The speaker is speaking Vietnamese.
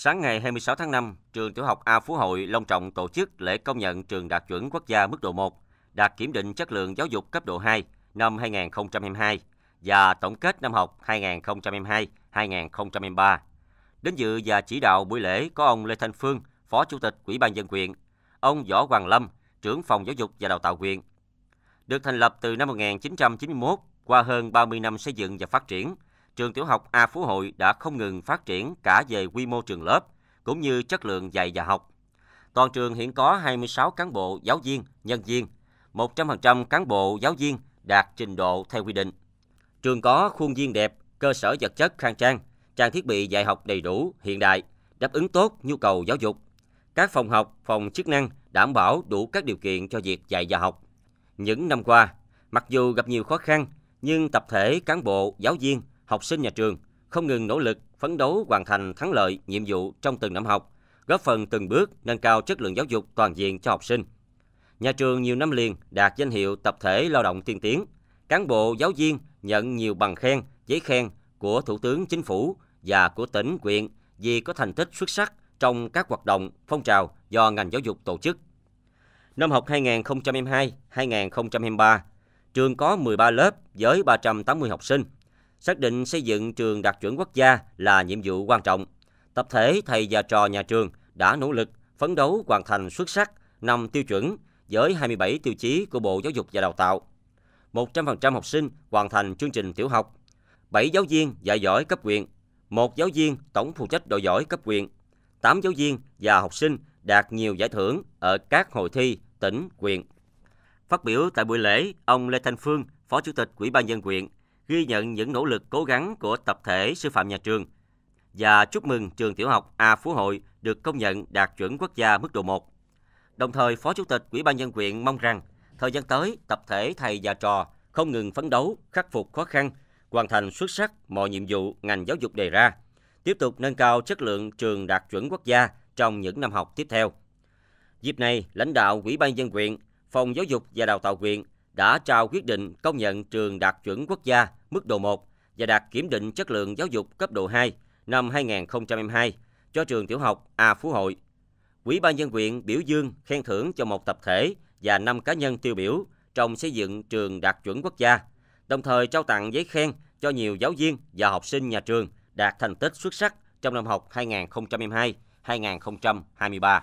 Sáng ngày 26 tháng 5, trường tiểu học A Phú Hội long trọng tổ chức lễ công nhận trường đạt chuẩn quốc gia mức độ 1, đạt kiểm định chất lượng giáo dục cấp độ 2 năm 2022 và tổng kết năm học 2022-2023. Đến dự và chỉ đạo buổi lễ có ông Lê Thanh Phương, Phó Chủ tịch Ủy ban dân quyền; ông Võ Hoàng Lâm, trưởng phòng giáo dục và đào tạo huyện. Được thành lập từ năm 1991, qua hơn 30 năm xây dựng và phát triển – trường tiểu học A Phú Hội đã không ngừng phát triển cả về quy mô trường lớp cũng như chất lượng dạy và học. Toàn trường hiện có 26 cán bộ giáo viên, nhân viên, 100% cán bộ giáo viên đạt trình độ theo quy định. Trường có khuôn viên đẹp, cơ sở vật chất khang trang, trang thiết bị dạy học đầy đủ, hiện đại, đáp ứng tốt nhu cầu giáo dục. Các phòng học, phòng chức năng đảm bảo đủ các điều kiện cho việc dạy và học. Những năm qua, mặc dù gặp nhiều khó khăn, nhưng tập thể cán bộ, giáo viên học sinh nhà trường không ngừng nỗ lực phấn đấu hoàn thành thắng lợi nhiệm vụ trong từng năm học, góp phần từng bước nâng cao chất lượng giáo dục toàn diện cho học sinh. Nhà trường nhiều năm liền đạt danh hiệu tập thể lao động tiên tiến, cán bộ giáo viên nhận nhiều bằng khen, giấy khen của Thủ tướng Chính phủ và của tỉnh, huyện vì có thành tích xuất sắc trong các hoạt động, phong trào do ngành giáo dục tổ chức. Năm học 2022-2023, trường có 13 lớp với 380 học sinh – xác định xây dựng trường đạt chuẩn quốc gia là nhiệm vụ quan trọng. Tập thể thầy và trò nhà trường đã nỗ lực phấn đấu hoàn thành xuất sắc 5 tiêu chuẩn với 27 tiêu chí của Bộ Giáo dục và Đào tạo. 100% học sinh hoàn thành chương trình tiểu học, 7 giáo viên dạy giỏi cấp huyện, 1 giáo viên tổng phụ trách đội giỏi cấp huyện, 8 giáo viên và học sinh đạt nhiều giải thưởng ở các hội thi tỉnh, huyện. Phát biểu tại buổi lễ, ông Lê Thanh Phương, Phó Chủ tịch Ủy ban nhân quyền ghi nhận những nỗ lực cố gắng của tập thể sư phạm nhà trường và chúc mừng trường tiểu học A Phú Hội được công nhận đạt chuẩn quốc gia mức độ 1. Đồng thời, Phó Chủ tịch Ủy ban nhân huyện mong rằng thời gian tới, tập thể thầy và trò không ngừng phấn đấu, khắc phục khó khăn, hoàn thành xuất sắc mọi nhiệm vụ ngành giáo dục đề ra, tiếp tục nâng cao chất lượng trường đạt chuẩn quốc gia trong những năm học tiếp theo. Dịp này, lãnh đạo Ủy ban dân huyện, Phòng Giáo dục và Đào tạo huyện đã trao quyết định công nhận trường đạt chuẩn quốc gia mức độ 1 và đạt kiểm định chất lượng giáo dục cấp độ 2 năm 2022 cho trường tiểu học A Phú Hội. Quỹ ban nhân huyện biểu dương khen thưởng cho một tập thể và 5 cá nhân tiêu biểu trong xây dựng trường đạt chuẩn quốc gia, đồng thời trao tặng giấy khen cho nhiều giáo viên và học sinh nhà trường đạt thành tích xuất sắc trong năm học 2022-2023.